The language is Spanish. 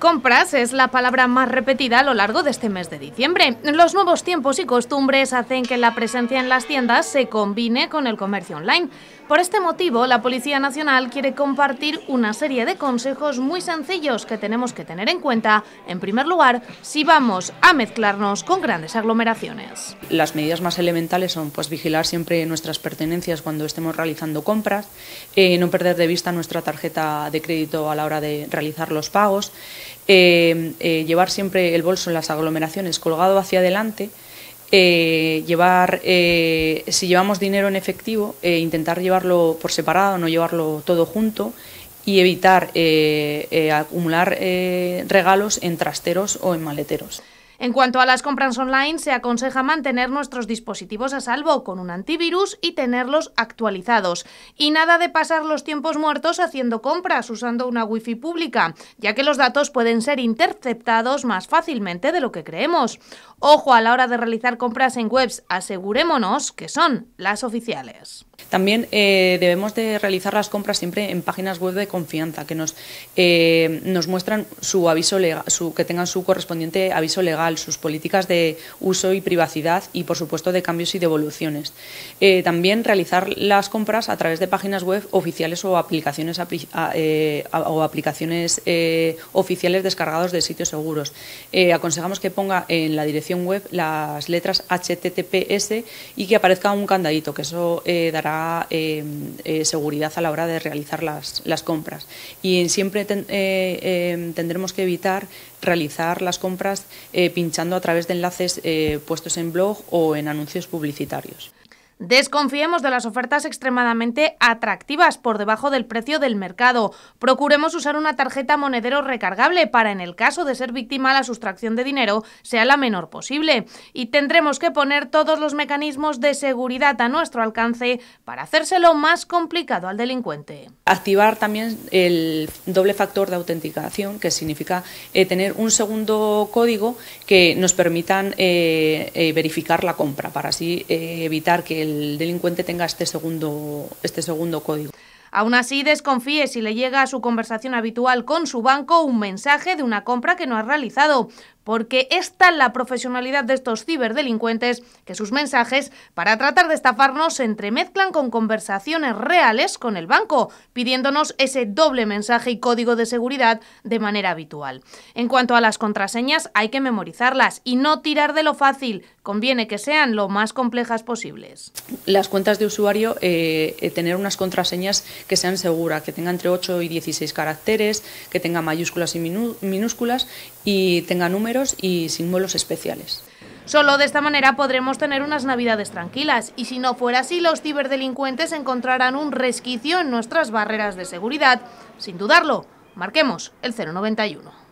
Compras es la palabra más repetida a lo largo de este mes de diciembre. Los nuevos tiempos y costumbres hacen que la presencia en las tiendas se combine con el comercio online. Por este motivo, la Policía Nacional quiere compartir una serie de consejos muy sencillos que tenemos que tener en cuenta, en primer lugar, si vamos a mezclarnos con grandes aglomeraciones. Las medidas más elementales son pues, vigilar siempre nuestras pertenencias cuando estemos realizando compras, eh, no perder de vista nuestra tarjeta de crédito a la hora de realizar los pagos, eh, eh, llevar siempre el bolso en las aglomeraciones colgado hacia adelante, eh, llevar, si llevamos dinero en efectivo, intentar llevarlo por separado, no llevarlo todo junto y evitar acumular regalos en trasteros o en maleteros. En cuanto a las compras online, se aconseja mantener nuestros dispositivos a salvo con un antivirus y tenerlos actualizados. Y nada de pasar los tiempos muertos haciendo compras usando una wifi pública, ya que los datos pueden ser interceptados más fácilmente de lo que creemos. Ojo a la hora de realizar compras en webs, asegurémonos que son las oficiales. También eh, debemos de realizar las compras siempre en páginas web de confianza que nos, eh, nos muestran su aviso su, que tengan su correspondiente aviso legal, sus políticas de uso y privacidad y por supuesto de cambios y devoluciones. Eh, también realizar las compras a través de páginas web oficiales o aplicaciones, o aplicaciones oficiales descargados de sitios seguros. aconsejamos que ponga en la dirección web las letras HTTPS y que aparezca un candadito, que eso dará eh, eh, seguridad a la hora de realizar las, compras. Y siempre eh, em, tendremos que evitar realizar las compras pinchando a través de enlaces puestos en blog o en anuncios publicitarios. Desconfiemos de las ofertas extremadamente atractivas por debajo del precio del mercado. Procuremos usar una tarjeta monedero recargable para en el caso de ser víctima la sustracción de dinero sea la menor posible. Y tendremos que poner todos los mecanismos de seguridad a nuestro alcance para hacérselo más complicado al delincuente. Activar también el doble factor de autenticación, que significa eh, tener un segundo código que nos permitan eh, eh, verificar la compra para así evitar que el el delincuente tenga este segundo, este segundo código. Aún así, desconfíe si le llega a su conversación habitual con su banco un mensaje de una compra que no ha realizado, porque es tal la profesionalidad de estos ciberdelincuentes que sus mensajes, para tratar de estafarnos, se entremezclan con conversaciones reales con el banco, pidiéndonos ese doble mensaje y código de seguridad de manera habitual. En cuanto a las contraseñas, hay que memorizarlas y no tirar de lo fácil, conviene que sean lo más complejas posibles. Las cuentas de usuario, eh, eh, tener unas contraseñas que sean seguras, que tengan entre 8 y 16 caracteres, que tengan mayúsculas y minúsculas y tenga números y y símbolos especiales. Solo de esta manera podremos tener unas navidades tranquilas y si no fuera así los ciberdelincuentes encontrarán un resquicio en nuestras barreras de seguridad. Sin dudarlo, marquemos el 091.